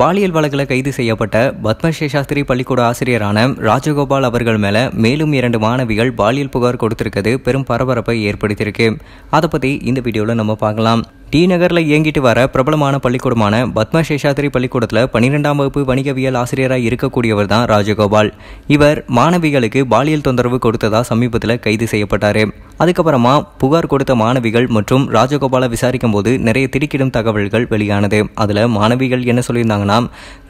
பாலியல் வழக்கில் கைது செய்யப்பட்ட பத்மஸ்ரீ சாஸ்திரி பள்ளிக்கூட ஆசிரியரான ராஜகோபால் அவர்கள் மேலே மேலும் இரண்டு மாணவிகள் பாலியல் புகார் கொடுத்திருக்கிறது பெரும் பரபரப்பை ஏற்படுத்தியிருக்கு அதை பற்றி இந்த வீடியோவில் நம்ம பார்க்கலாம் டி நகரில் இயங்கிட்டு வர பிரபலமான பள்ளிக்கூடமான பத்ம சேஷாத்திரி பள்ளிக்கூடத்தில் பன்னிரெண்டாம் வகுப்பு வணிகவியல் ஆசிரியராக இருக்கக்கூடியவர் தான் ராஜகோபால் இவர் மாணவிகளுக்கு பாலியல் தொந்தரவு கொடுத்ததா சமீபத்தில் கைது செய்யப்பட்டார் அதுக்கப்புறமா புகார் கொடுத்த மாணவிகள் மற்றும் ராஜகோபாலை விசாரிக்கும் போது நிறைய திடுக்கிடும் தகவல்கள் வெளியானது அதில் மாணவிகள் என்ன சொல்லியிருந்தாங்கன்னா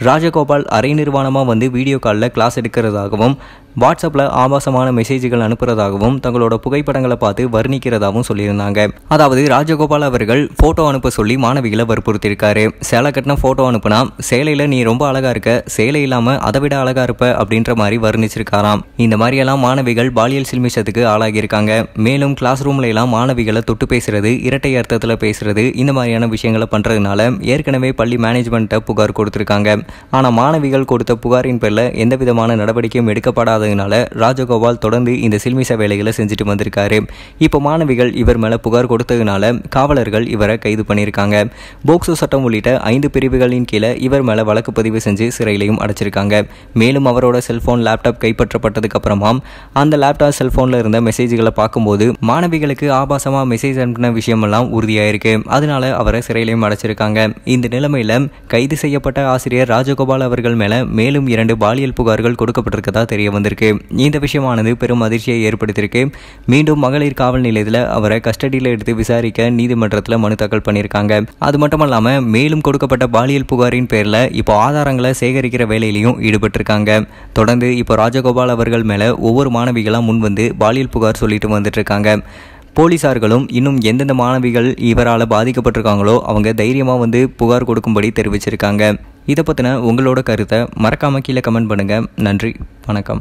ராஜகோபால் அரை நிர்வாணமாக வந்து வீடியோ காலில் கிளாஸ் எடுக்கிறதாகவும் வாட்ஸ்அப்பில் ஆபாசமான மெசேஜ்கள் அனுப்புறதாகவும் தங்களோட புகைப்படங்களை பார்த்து வர்ணிக்கிறதாகவும் சொல்லியிருந்தாங்க அதாவது ராஜகோபால் அவர்கள் ஃபோட்டோ அனுப்ப சொல்லி மாணவிகளை வற்புறுத்தியிருக்காரு சேலை கட்டின ஃபோட்டோ அனுப்புனா சேலையில் நீ ரொம்ப அழகாக இருக்க சேலை இல்லாமல் அதை விட அழகாக இருப்ப அப்படின்ற மாதிரி வர்ணிச்சிருக்காராம் இந்த மாதிரியெல்லாம் மாணவிகள் பாலியல் சில்மிஷத்துக்கு ஆளாகியிருக்காங்க மேலும் கிளாஸ் ரூம்ல எல்லாம் மாணவிகளை தொட்டு பேசுறது இரட்டை அர்த்தத்தில் பேசுறது இந்த மாதிரியான விஷயங்களை பண்ணுறதுனால ஏற்கனவே பள்ளி மேனேஜ்மெண்ட்டை புகார் கொடுத்துருக்காங்க ஆனால் மாணவிகள் கொடுத்த புகாரின் பேரில் எந்த விதமான நடவடிக்கையும் எடுக்கப்படாததுனால ராஜகோபால் தொடர்ந்து இந்த சில்மிஷ வேலைகளை செஞ்சுட்டு வந்திருக்காரு இப்போ மாணவிகள் இவர் மேலே புகார் கொடுத்ததுனால காவலர்கள் இவரை கைது பண்ணியிருக்காங்க போக்சோ சட்டம் உள்ளிட்ட ஐந்து பிரிவுகளின் கீழே இவர் மேலே வழக்கு பதிவு செஞ்சு சிறையிலையும் அடைச்சிருக்காங்க மேலும் அவரோட செல்போன் லேப்டாப் கைப்பற்றப்பட்டதுக்கு அப்புறமா அந்த லேப்டாப் செல்போனில் இருந்த மெசேஜ்களை பார்க்கும்போது மாணவிகளுக்கு ஆபாசமாக மெசேஜ் அனுப்பின விஷயமெல்லாம் உறுதியாயிருக்கு அதனால அவரை சிறையிலையும் அடைச்சிருக்காங்க இந்த நிலைமையில் கைது செய்யப்பட்ட ஆசிரியர் ராஜகோபால் அவர்கள் மேலே மேலும் இரண்டு பாலியல் புகார்கள் கொடுக்கப்பட்டிருக்கதா தெரிய வந்திருக்கு இந்த விஷயமானது பெரும் அதிர்ச்சியை ஏற்படுத்தியிருக்கு மீண்டும் மகளிர் காவல் நிலையத்தில் அவரை கஸ்டடியில் எடுத்து விசாரிக்க நீதிமன்றத்தில் மனு தாக்கல் பண்ணியிருக்காங்க அது மட்டும் இல்லாமல் மேலும் கொடுக்கப்பட்ட பாலியல் புகாரின் பேரில் இப்போ ஆதாரங்களை சேகரிக்கிற வேலையிலையும் ஈடுபட்டிருக்காங்க தொடர்ந்து இப்போ ராஜகோபால் அவர்கள் மேலே ஒவ்வொரு மாணவிகளாக முன் வந்து பாலியல் புகார் சொல்லிட்டு வந்துட்டு இருக்காங்க போலீசார்களும் இன்னும் எந்தெந்த மாணவிகள் இவரால் பாதிக்கப்பட்டிருக்காங்களோ அவங்க தைரியமாக வந்து புகார் கொடுக்கும்படி தெரிவிச்சிருக்காங்க இதை பற்றின உங்களோட கருத்தை மறக்காமல் கீழே கமெண்ட் பண்ணுங்கள் நன்றி வணக்கம்